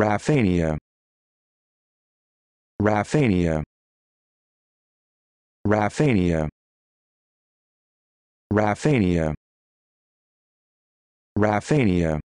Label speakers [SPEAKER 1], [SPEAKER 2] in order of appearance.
[SPEAKER 1] Raphania. Raphania. Raphania. Raphania. Raphania.